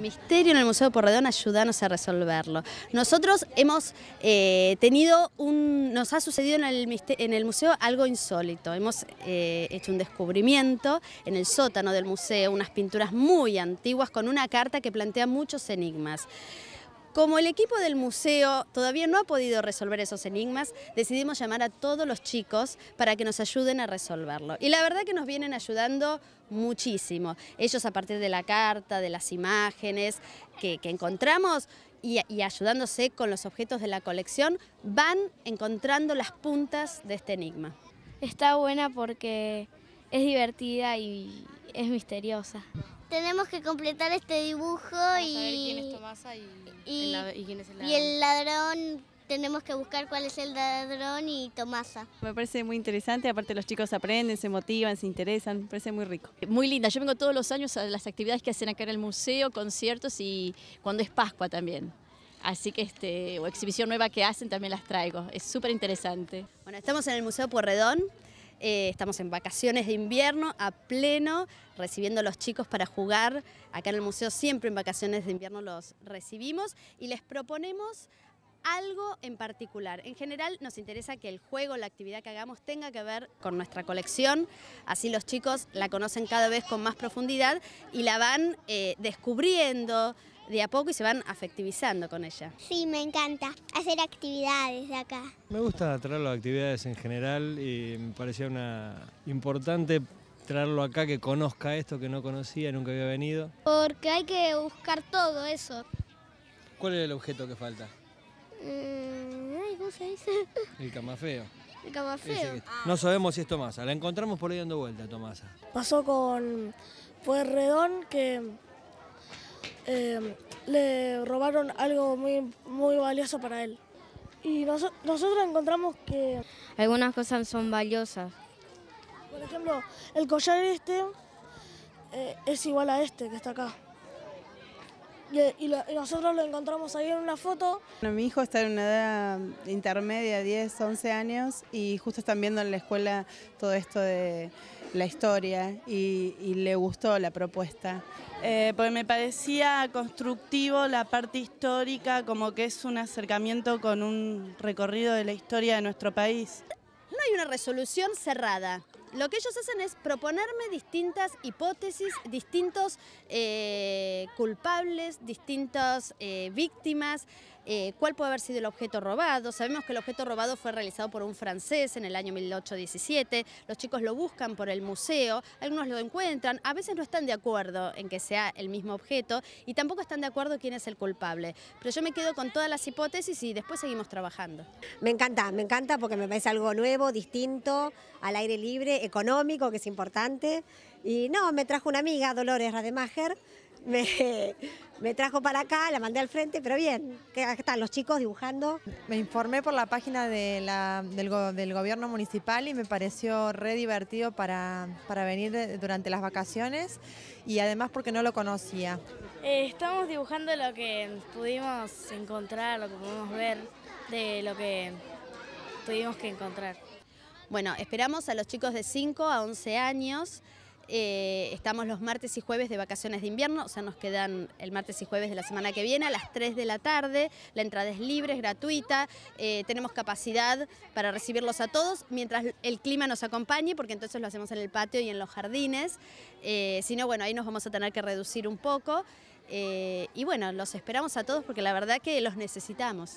Misterio en el Museo Porredón, ayúdanos a resolverlo. Nosotros hemos eh, tenido un... Nos ha sucedido en el, en el museo algo insólito. Hemos eh, hecho un descubrimiento en el sótano del museo, unas pinturas muy antiguas con una carta que plantea muchos enigmas. Como el equipo del museo todavía no ha podido resolver esos enigmas, decidimos llamar a todos los chicos para que nos ayuden a resolverlo. Y la verdad que nos vienen ayudando muchísimo. Ellos a partir de la carta, de las imágenes que, encontramos, y, y, ayudándose con los objetos de la colección, van encontrando las puntas de este enigma. Está buena porque es divertida y es misteriosa. Tenemos que completar este dibujo y y, y, el quién es el ladrón. Y el ladrón, tenemos que buscar cuál es el ladrón y Tomasa. Me parece muy interesante, aparte los chicos aprenden, se motivan, se interesan, me parece muy rico. Muy linda, yo vengo todos los años a las actividades que hacen acá en el museo, conciertos y cuando es Pascua también. Así que este, o exhibición nueva que hacen también las traigo, es súper interesante. Bueno, estamos en el Museo Porredón. Eh, estamos en vacaciones de invierno a pleno, recibiendo a los chicos para jugar. Acá en el museo siempre en vacaciones de invierno los recibimos y les proponemos algo en particular. En general nos interesa que el juego, la actividad que hagamos tenga que ver con nuestra colección, así los chicos la conocen cada vez con más profundidad y la van eh, descubriendo, de a poco y se van afectivizando con ella. Sí, me encanta hacer actividades de acá. Me gusta traer las actividades en general y me parecía una importante traerlo acá, que conozca esto que no conocía, nunca había venido. Porque hay que buscar todo eso. ¿Cuál es el objeto que falta? Mm, ¿cómo se dice? El camafeo. El camafeo. No sabemos si es Tomasa, la encontramos por ahí dando vuelta, Tomasa. Pasó con ...fue Redón que Em, le robaron algo muy, muy valioso para él. Y nosotros encontramos que... Algunas cosas son valiosas. Por ejemplo, el collar este eh, es igual a este que está acá y, nosotros lo encontramos ahí en una foto. mi hijo está en una edad intermedia, 10, 11 años, y justo están viendo en la escuela todo esto de la historia y, le gustó la propuesta. Eh, porque me parecía constructivo la parte histórica, como que es un acercamiento con un recorrido de la historia de nuestro país. No hay una resolución cerrada. Lo que ellos hacen es proponerme distintas hipótesis, distintos eh, culpables, distintas eh, víctimas, eh, cuál puede haber sido el objeto robado. Sabemos que el objeto robado fue realizado por un francés en el año 1817. Los chicos lo buscan por el museo, algunos lo encuentran, a veces no están de acuerdo en que sea el mismo objeto y tampoco están de acuerdo quién es el culpable. Pero yo me quedo con todas las hipótesis y después seguimos trabajando. Me encanta, me encanta porque me parece algo nuevo, distinto, al aire libre económico, que es importante. Y no, me trajo una amiga, Dolores Rademacher, me, trajo para acá, la mandé al frente, pero bien, que están los chicos dibujando. Me informé por la página del, gobierno municipal y me pareció re divertido para, venir durante las vacaciones y además porque no lo conocía. Eh, estamos dibujando lo que pudimos encontrar, lo que pudimos ver, de lo que tuvimos que encontrar. Bueno, esperamos a los chicos de 5 a 11 años. Eh, estamos los martes y jueves de vacaciones de invierno, o sea, nos quedan el martes y jueves de la semana que viene a las 3 de la tarde. La entrada es libre, es gratuita, eh, tenemos capacidad para recibirlos a todos mientras el clima nos acompañe, porque entonces lo hacemos en el patio y en los jardines. Eh, si no, bueno, ahí nos vamos a tener que reducir un poco. y bueno, los esperamos a todos porque la verdad que los necesitamos.